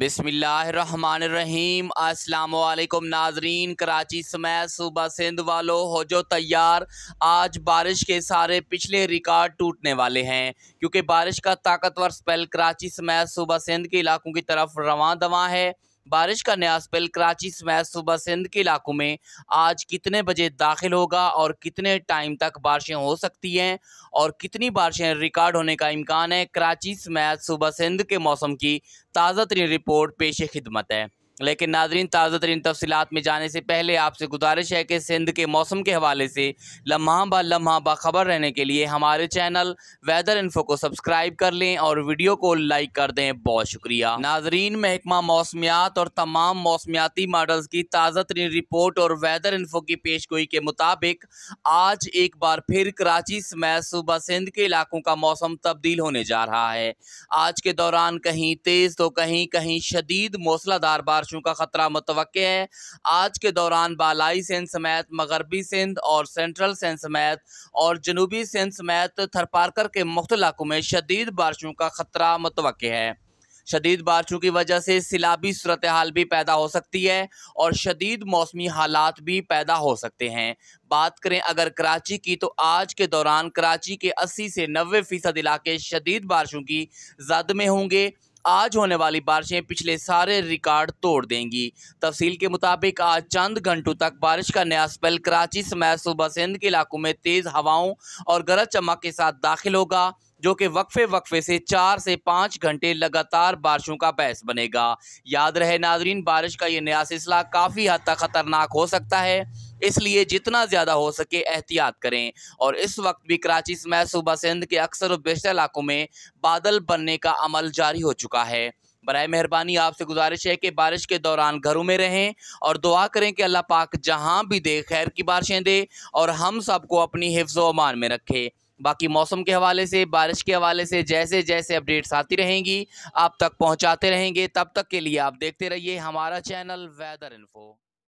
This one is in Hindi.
बिसमीम असलकुम नाजरीन कराची समय सूबा सिंध वालो हो जो तैयार आज बारिश के सारे पिछले रिकॉर्ड टूटने वाले हैं क्योंकि बारिश का ताकतवर स्पेल कराची समेत सूबा सिंध के इलाकों की तरफ रवा दवा है बारिश का न्यास बिल कराची समेत सुबह सिंध के इलाकों में आज कितने बजे दाखिल होगा और कितने टाइम तक बारिशें हो सकती हैं और कितनी बारिशें रिकॉर्ड होने का इम्कान है कराची समेत सुबह सिंध के मौसम की ताज़ा तरीन रिपोर्ट पेश खिदमत है लेकिन नाजरीन ताज़ा तरीन तफसीत में जाने से पहले आपसे गुजारिश है कि सिंध के मौसम के हवाले से लम्हा बा लम्हा बाखबर रहने के लिए हमारे चैनल वेदर इन्फो को सब्सक्राइब कर लें और वीडियो को लाइक कर दें बहुत शुक्रिया नाजरीन महकमा मौसमियात और तमाम मौसमियाती मॉडल्स की ताज़ा तरीन रिपोर्ट और वेदर इन्फो की पेश गोई के मुताबिक आज एक बार फिर कराची समेत सुबह सिंध के इलाकों का मौसम तब्दील होने जा रहा है आज के दौरान कहीं तेज़ तो कहीं कहीं शदीद मौसलाधार बारिश बारिशों का खतरा मुतव है आज के दौरान बालाई सिंध समेत मगरबी सिंध और सेंट्रल सिंध समेत और जनूबी सिंध समेत थरपारकर के मुख्त इलाकों में शदीद बारिशों का खतरा मुतव है शदीद बारिशों की वजह से सिलाबी सूरत हाल भी पैदा हो सकती है और शदीद मौसमी हालात भी पैदा हो सकते हैं बात करें अगर कराची की तो आज के दौरान कराची के 80 से 90 फीसद इलाके शदीद बारिशों की जद में होंगे आज होने वाली बारिशें पिछले सारे रिकॉर्ड तोड़ देंगी तफसील के मुताबिक आज चंद घंटों तक बारिश का नया स्पेल कराची समेत सुबह सिंध के इलाकों में तेज़ हवाओं और गरज चमक के साथ दाखिल होगा जो कि वक्फे वक्फे से चार से पाँच घंटे लगातार बारिशों का बहस बनेगा याद रहे नाजरीन बारिश का ये नया सिलसिला काफ़ी हद तक ख़तरनाक हो सकता है इसलिए जितना ज़्यादा हो सके एहतियात करें और इस वक्त भी कराची समय सूबा सिंध के अक्सर बेशर इलाकों में बादल बनने का अमल जारी हो चुका है बर मेहरबानी आपसे गुजारिश है कि बारिश के दौरान घरों में रहें और दुआ करें कि अल्लाह पाक जहाँ भी दे खैर की बारिशें दे और हम सबको अपनी हिफ्ज़ अमान में रखे बाकी मौसम के हवाले से बारिश के हवाले से जैसे जैसे अपडेट्स आती रहेंगी आप तक पहुँचाते रहेंगे तब तक के लिए आप देखते रहिए हमारा चैनल वेदर इन्फो